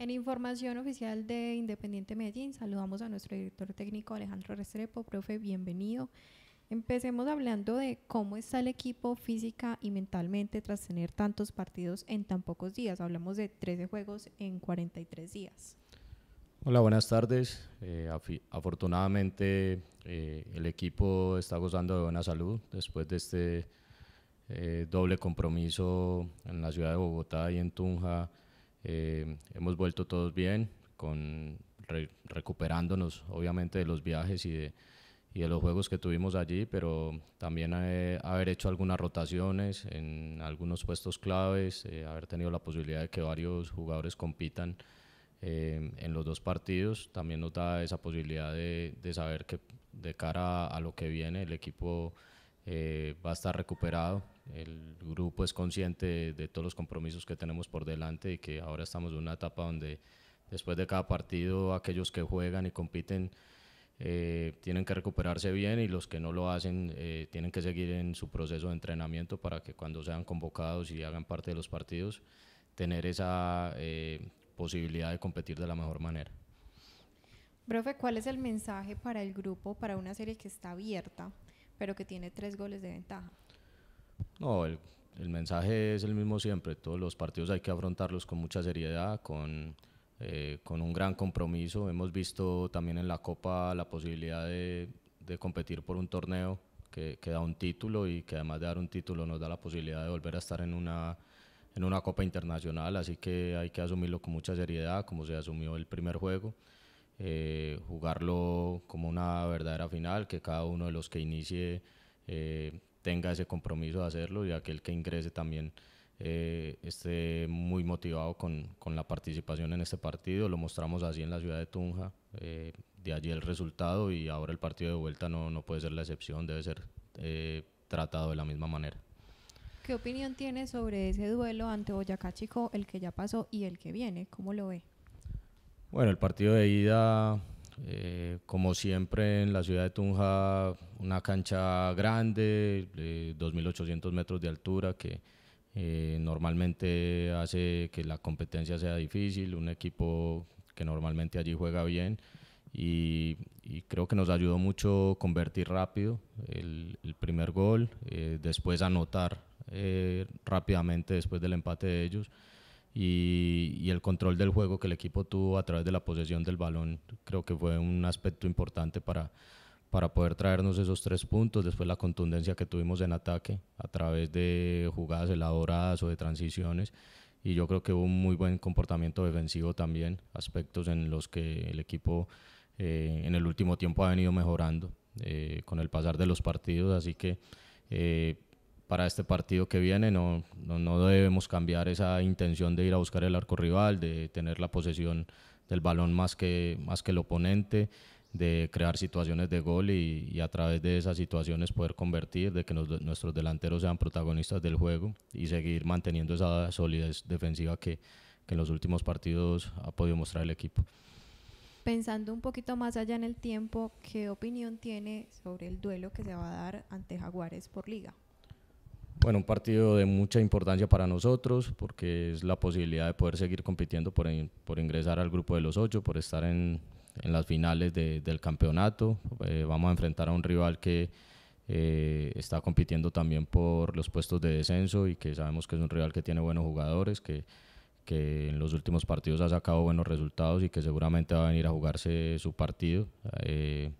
En información oficial de Independiente Medellín, saludamos a nuestro director técnico Alejandro Restrepo. Profe, bienvenido. Empecemos hablando de cómo está el equipo física y mentalmente tras tener tantos partidos en tan pocos días. Hablamos de 13 juegos en 43 días. Hola, buenas tardes. Eh, afortunadamente eh, el equipo está gozando de buena salud después de este eh, doble compromiso en la ciudad de Bogotá y en Tunja eh, hemos vuelto todos bien, con, recuperándonos obviamente de los viajes y de, los juegos que tuvimos allí, pero también eh, haber hecho algunas rotaciones en algunos puestos claves, eh, haber tenido la posibilidad de que varios jugadores compitan en los dos partidos, también nos da esa posibilidad de, saber que de cara a, lo que viene el equipo va a estar recuperado, el grupo es consciente de, todos los compromisos que tenemos por delante y que ahora estamos en una etapa donde después de cada partido aquellos que juegan y compiten eh, tienen que recuperarse bien y los que no lo hacen eh, tienen que seguir en su proceso de entrenamiento para que cuando sean convocados y hagan parte de los partidos, tener esa eh, posibilidad de competir de la mejor manera. Profe, ¿cuál es el mensaje para el grupo, para una serie que está abierta, pero que tiene tres goles de ventaja? No, el, mensaje es el mismo siempre. Todos los partidos hay que afrontarlos con mucha seriedad, con, eh, un gran compromiso. Hemos visto también en la Copa la posibilidad de, competir por un torneo que, da un título y que además de dar un título nos da la posibilidad de volver a estar en una, en una Copa Internacional. Así que hay que asumirlo con mucha seriedad, como se asumió el primer juego. Eh, jugarlo como una verdadera final, que cada uno de los que inicie eh, tenga ese compromiso de hacerlo y aquel que ingrese también eh, esté muy motivado con, con, la participación en este partido. Lo mostramos así en la ciudad de Tunja, eh, de allí el resultado y ahora el partido de vuelta no, no puede ser la excepción, debe ser eh, tratado de la misma manera. ¿Qué opinión tiene sobre ese duelo ante Boyacá Chico, el que ya pasó y el que viene? ¿Cómo lo ve? Bueno, el partido de ida eh, como siempre en la ciudad de Tunja, una cancha grande, 2.800 eh, metros de altura, que eh, normalmente hace que la competencia sea difícil, un equipo que normalmente allí juega bien. Y, creo que nos ayudó mucho convertir rápido el, el primer gol, después anotar rápidamente después del empate de ellos y, el control del juego que el equipo tuvo a través de la posesión del balón, creo que fue un aspecto importante para, para poder traernos esos tres puntos. Después la contundencia que tuvimos en ataque a través de jugadas elaboradas o de transiciones. Y yo creo que hubo un muy buen comportamiento defensivo también, aspectos en los que el equipo eh, en el último tiempo ha venido mejorando eh, con el pasar de los partidos. Así que eh, para este partido que viene. No, no, debemos cambiar esa intención de ir a buscar el arco rival, de tener la posesión del balón más que, más que el oponente, de crear situaciones de gol y, a través de esas situaciones poder convertir, de que nuestros delanteros sean protagonistas del juego y seguir manteniendo esa solidez defensiva que, que en los últimos partidos ha podido mostrar el equipo. Pensando un poquito más allá en el tiempo, ¿qué opinión tiene sobre el duelo que se va a dar ante Jaguares por liga? Bueno, un partido de mucha importancia para nosotros porque es la posibilidad de poder seguir compitiendo por, por ingresar al grupo de los ocho, por estar en, en las finales del campeonato. Eh, vamos a enfrentar a un rival que eh, está compitiendo también por los puestos de descenso y que sabemos que es un rival que tiene buenos jugadores, que, que en los últimos partidos ha sacado buenos resultados y que seguramente va a venir a jugarse su partido. Eh,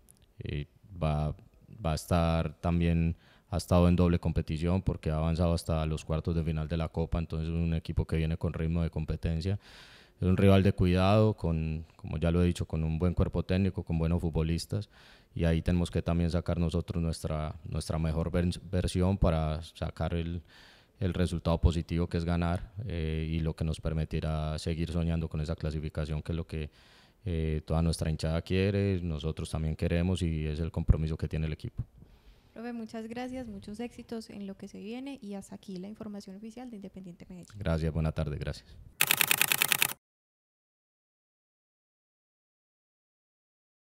va, va a estar también ha estado en doble competición porque ha avanzado hasta los cuartos de final de la Copa, entonces es un equipo que viene con ritmo de competencia. Es un rival de cuidado, con, como ya lo he dicho, con un buen cuerpo técnico, con buenos futbolistas y ahí tenemos que también sacar nosotros nuestra, nuestra mejor versión para sacar el, el resultado positivo que es ganar eh, y lo que nos permitirá seguir soñando con esa clasificación que es lo que eh, toda nuestra hinchada quiere, nosotros también queremos y es el compromiso que tiene el equipo. Profe, muchas gracias, muchos éxitos en lo que se viene y hasta aquí la información oficial de Independiente Medellín. Gracias, buena tarde, gracias.